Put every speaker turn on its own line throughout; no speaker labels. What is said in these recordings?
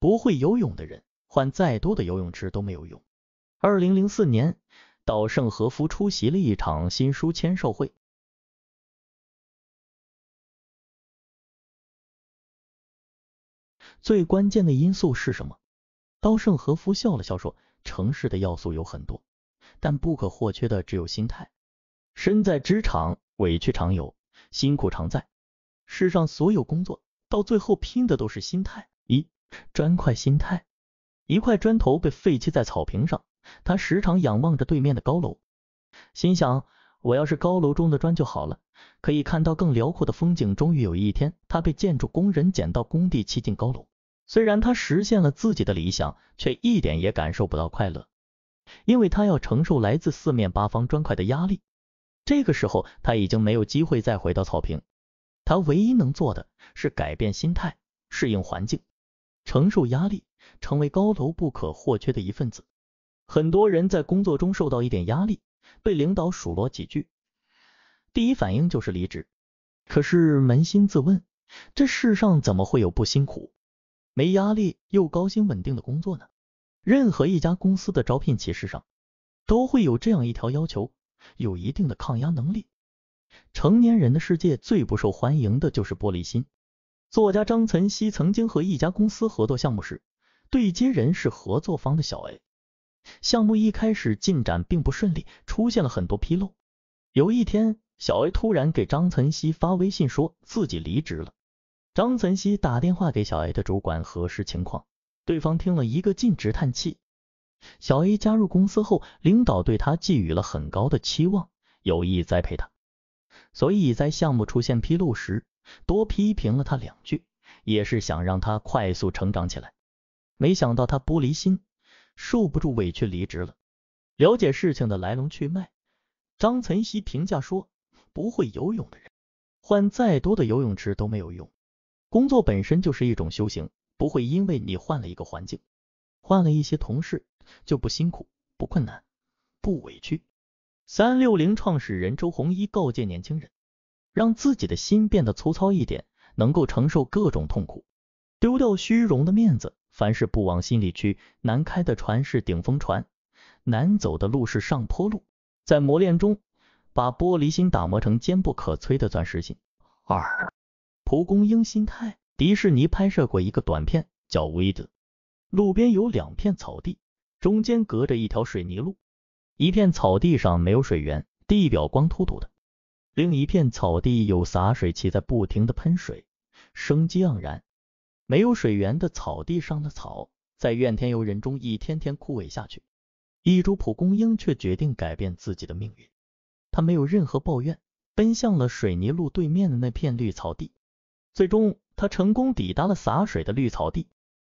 不会游泳的人，换再多的游泳池都没有用。二零零四年，稻盛和夫出席了一场新书签售会。最关键的因素是什么？稻盛和夫笑了笑说：“城市的要素有很多，但不可或缺的只有心态。身在职场，委屈常有，辛苦常在。世上所有工作，到最后拼的都是心态。”砖块心态，一块砖头被废弃在草坪上，他时常仰望着对面的高楼，心想我要是高楼中的砖就好了，可以看到更辽阔的风景。终于有一天，他被建筑工人捡到工地，砌进高楼。虽然他实现了自己的理想，却一点也感受不到快乐，因为他要承受来自四面八方砖块的压力。这个时候，他已经没有机会再回到草坪，他唯一能做的，是改变心态，适应环境。承受压力，成为高楼不可或缺的一份子。很多人在工作中受到一点压力，被领导数落几句，第一反应就是离职。可是扪心自问，这世上怎么会有不辛苦、没压力又高薪稳定的工作呢？任何一家公司的招聘启事上，都会有这样一条要求：有一定的抗压能力。成年人的世界最不受欢迎的就是玻璃心。作家张晨曦曾经和一家公司合作项目时，对接人是合作方的小 A。项目一开始进展并不顺利，出现了很多纰漏。有一天，小 A 突然给张晨曦发微信，说自己离职了。张晨曦打电话给小 A 的主管核实情况，对方听了一个劲直叹气。小 A 加入公司后，领导对他寄予了很高的期望，有意栽培他，所以在项目出现纰漏时，多批评了他两句，也是想让他快速成长起来。没想到他玻璃心，受不住委屈离职了。了解事情的来龙去脉，张晨曦评价说：不会游泳的人，换再多的游泳池都没有用。工作本身就是一种修行，不会因为你换了一个环境，换了一些同事就不辛苦、不困难、不委屈。三六零创始人周鸿祎告诫年轻人。让自己的心变得粗糙一点，能够承受各种痛苦，丢掉虚荣的面子，凡事不往心里去。难开的船是顶风船，难走的路是上坡路。在磨练中，把玻璃心打磨成坚不可摧的钻石心。二、蒲公英心态。迪士尼拍摄过一个短片，叫《威德》。路边有两片草地，中间隔着一条水泥路。一片草地上没有水源，地表光秃秃的。另一片草地有洒水器在不停的喷水，生机盎然。没有水源的草地上的草在怨天尤人中一天天枯萎下去。一株蒲公英却决定改变自己的命运，它没有任何抱怨，奔向了水泥路对面的那片绿草地。最终，它成功抵达了洒水的绿草地，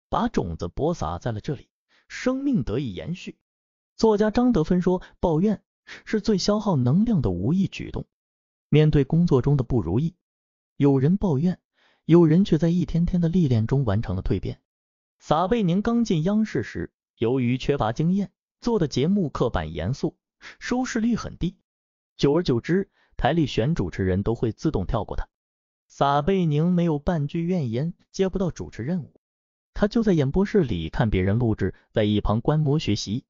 把种子播撒在了这里，生命得以延续。作家张德芬说，抱怨是最消耗能量的无意举动。面对工作中的不如意，有人抱怨，有人却在一天天的历练中完成了蜕变。撒贝宁刚进央视时，由于缺乏经验，做的节目刻板严肃，收视率很低。久而久之，台里选主持人都会自动跳过他。撒贝宁没有半句怨言，接不到主持任务，他就在演播室里看别人录制，在一旁观摩学习。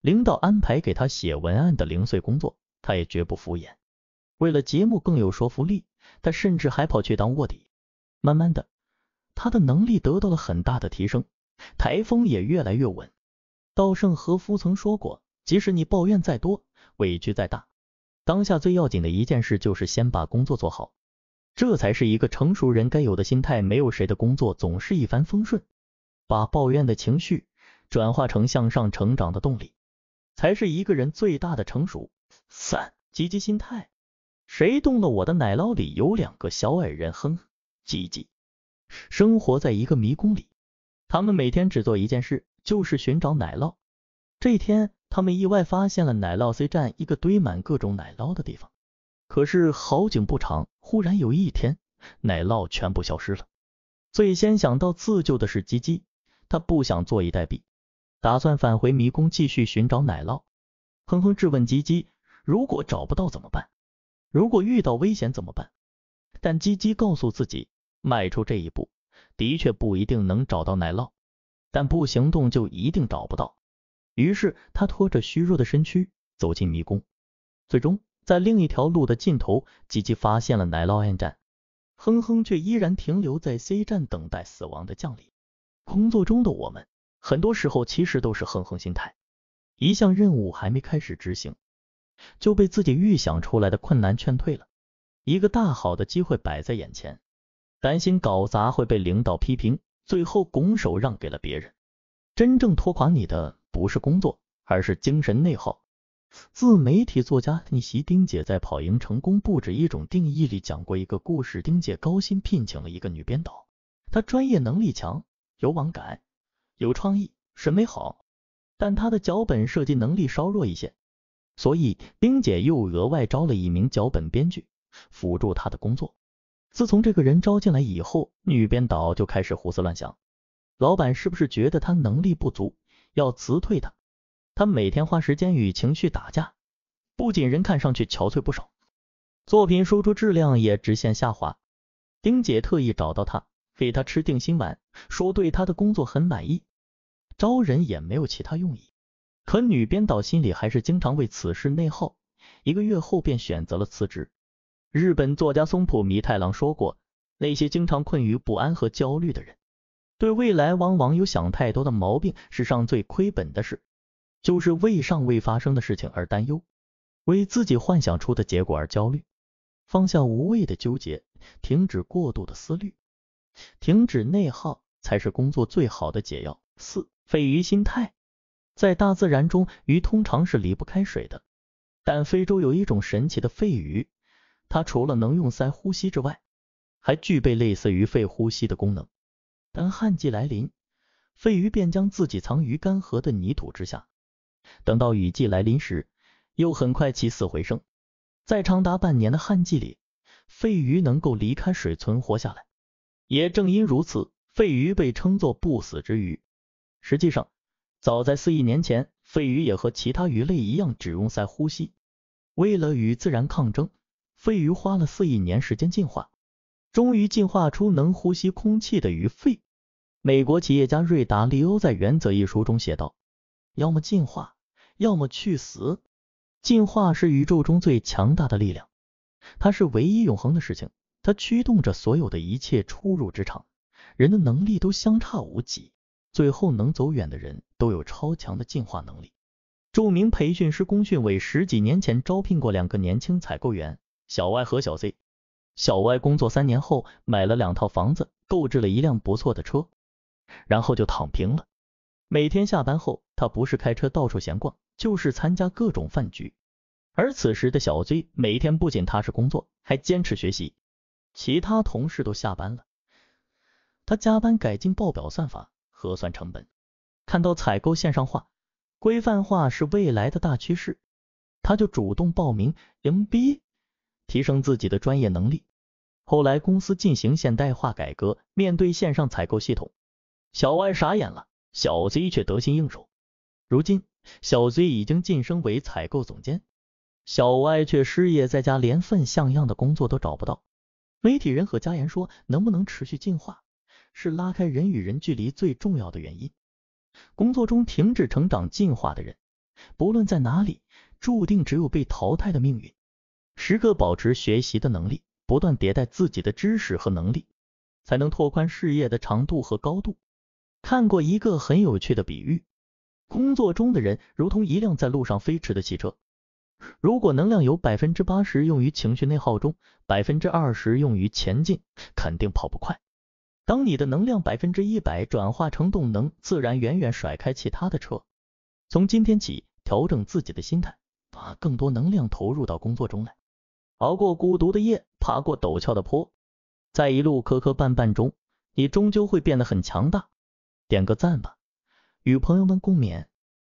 领导安排给他写文案的零碎工作，他也绝不敷衍。为了节目更有说服力，他甚至还跑去当卧底。慢慢的，他的能力得到了很大的提升，台风也越来越稳。稻盛和夫曾说过，即使你抱怨再多，委屈再大，当下最要紧的一件事就是先把工作做好，这才是一个成熟人该有的心态。没有谁的工作总是一帆风顺，把抱怨的情绪转化成向上成长的动力，才是一个人最大的成熟。三、积极心态。谁动了我的奶酪？里有两个小矮人，哼唧唧，生活在一个迷宫里。他们每天只做一件事，就是寻找奶酪。这天，他们意外发现了奶酪 C 站，一个堆满各种奶酪的地方。可是好景不长，忽然有一天，奶酪全部消失了。最先想到自救的是鸡鸡，他不想坐以待毙，打算返回迷宫继续寻找奶酪。哼哼质问鸡鸡，如果找不到怎么办？”如果遇到危险怎么办？但鸡鸡告诉自己，迈出这一步，的确不一定能找到奶酪，但不行动就一定找不到。于是他拖着虚弱的身躯走进迷宫，最终在另一条路的尽头，吉吉发现了奶酪暗站。哼哼却依然停留在 C 站等待死亡的降临。工作中的我们，很多时候其实都是哼哼心态，一项任务还没开始执行。就被自己预想出来的困难劝退了。一个大好的机会摆在眼前，担心搞砸会被领导批评，最后拱手让给了别人。真正拖垮你的不是工作，而是精神内耗。自媒体作家逆袭丁姐在《跑赢成功不止一种定义》里讲过一个故事。丁姐高薪聘请了一个女编导，她专业能力强，有网感，有创意，审美好，但她的脚本设计能力稍弱一些。所以，丁姐又额外招了一名脚本编剧，辅助她的工作。自从这个人招进来以后，女编导就开始胡思乱想，老板是不是觉得她能力不足，要辞退她？她每天花时间与情绪打架，不仅人看上去憔悴不少，作品输出质量也直线下滑。丁姐特意找到她，给她吃定心丸，说对她的工作很满意，招人也没有其他用意。可女编导心里还是经常为此事内耗，一个月后便选择了辞职。日本作家松浦弥太郎说过，那些经常困于不安和焦虑的人，对未来往往有想太多的毛病。世上最亏本的事，就是为尚未发生的事情而担忧，为自己幻想出的结果而焦虑。放下无谓的纠结，停止过度的思虑，停止内耗，才是工作最好的解药。四、废于心态。在大自然中，鱼通常是离不开水的。但非洲有一种神奇的肺鱼，它除了能用鳃呼吸之外，还具备类似于肺呼吸的功能。当旱季来临，肺鱼便将自己藏于干涸的泥土之下，等到雨季来临时，又很快起死回生。在长达半年的旱季里，肺鱼能够离开水存活下来。也正因如此，肺鱼被称作不死之鱼。实际上，早在四亿年前，肺鱼也和其他鱼类一样只用鳃呼吸。为了与自然抗争，肺鱼花了四亿年时间进化，终于进化出能呼吸空气的鱼肺。美国企业家瑞达利欧在《原则》一书中写道：“要么进化，要么去死。进化是宇宙中最强大的力量，它是唯一永恒的事情，它驱动着所有的一切。出入职场，人的能力都相差无几。”最后能走远的人都有超强的进化能力。著名培训师龚训伟十几年前招聘过两个年轻采购员，小 Y 和小 Z。小 Y 工作三年后买了两套房子，购置了一辆不错的车，然后就躺平了。每天下班后，他不是开车到处闲逛，就是参加各种饭局。而此时的小 Z 每天不仅踏实工作，还坚持学习。其他同事都下班了，他加班改进报表算法。核算成本，看到采购线上化、规范化是未来的大趋势，他就主动报名迎 b 提升自己的专业能力。后来公司进行现代化改革，面对线上采购系统，小 Y 傻眼了，小 Z 却得心应手。如今，小 Z 已经晋升为采购总监，小 Y 却失业在家，连份像样的工作都找不到。媒体人和佳言说，能不能持续进化？是拉开人与人距离最重要的原因。工作中停止成长进化的人，不论在哪里，注定只有被淘汰的命运。时刻保持学习的能力，不断迭代自己的知识和能力，才能拓宽事业的长度和高度。看过一个很有趣的比喻：工作中的人如同一辆在路上飞驰的汽车，如果能量有百分之八十用于情绪内耗中，百分之二十用于前进，肯定跑不快。当你的能量百分之一百转化成动能，自然远远甩开其他的车。从今天起，调整自己的心态，把更多能量投入到工作中来。熬过孤独的夜，爬过陡峭的坡，在一路磕磕绊绊中，你终究会变得很强大。点个赞吧，与朋友们共勉。